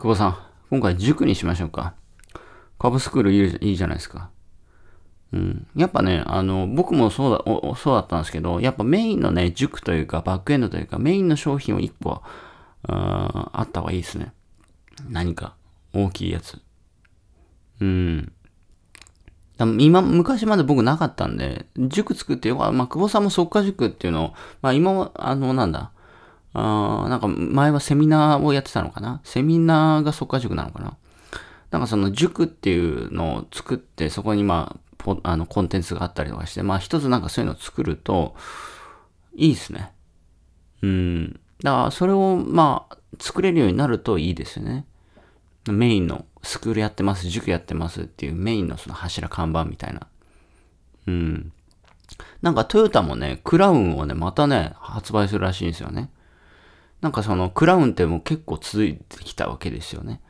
久保さん、今回塾にしましょうか。カブスクールいいじゃないですか。うん。やっぱね、あの、僕もそうだ、そうだったんですけど、やっぱメインのね、塾というか、バックエンドというか、メインの商品を一個、ああった方がいいですね。何か、大きいやつ。うん。今、昔まで僕なかったんで、塾作ってよ、まあ、久保さんも即家塾っていうのを、まあ今も、あの、なんだ、あなんか前はセミナーをやってたのかなセミナーが即可塾なのかななんかその塾っていうのを作って、そこにまあ、あのコンテンツがあったりとかして、まあ一つなんかそういうのを作ると、いいですね。うん。だからそれをまあ、作れるようになるといいですよね。メインの、スクールやってます、塾やってますっていうメインのその柱看板みたいな。うん。なんかトヨタもね、クラウンをね、またね、発売するらしいんですよね。なんかそのクラウンってもう結構続いてきたわけですよね。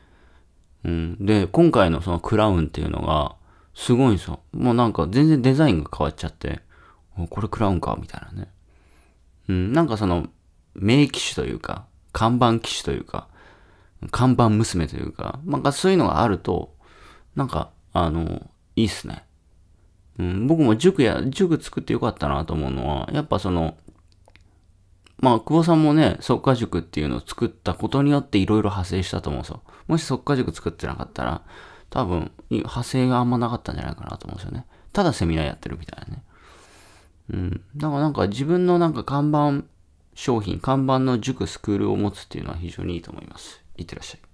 うん、で、今回のそのクラウンっていうのが、すごいんですよ。もうなんか全然デザインが変わっちゃって、これクラウンかみたいなね。うん、なんかその、名機種というか、看板機種というか、看板娘というか、なんかそういうのがあると、なんか、あの、いいっすね。うん、僕も塾や、塾作ってよかったなと思うのは、やっぱその、まあ、久保さんもね、即価塾っていうのを作ったことによっていろいろ派生したと思うんですよ。もし即価塾作ってなかったら、多分、派生があんまなかったんじゃないかなと思うんですよね。ただセミナーやってるみたいなね。うん。だからなんか自分のなんか看板商品、看板の塾スクールを持つっていうのは非常にいいと思います。いってらっしゃい。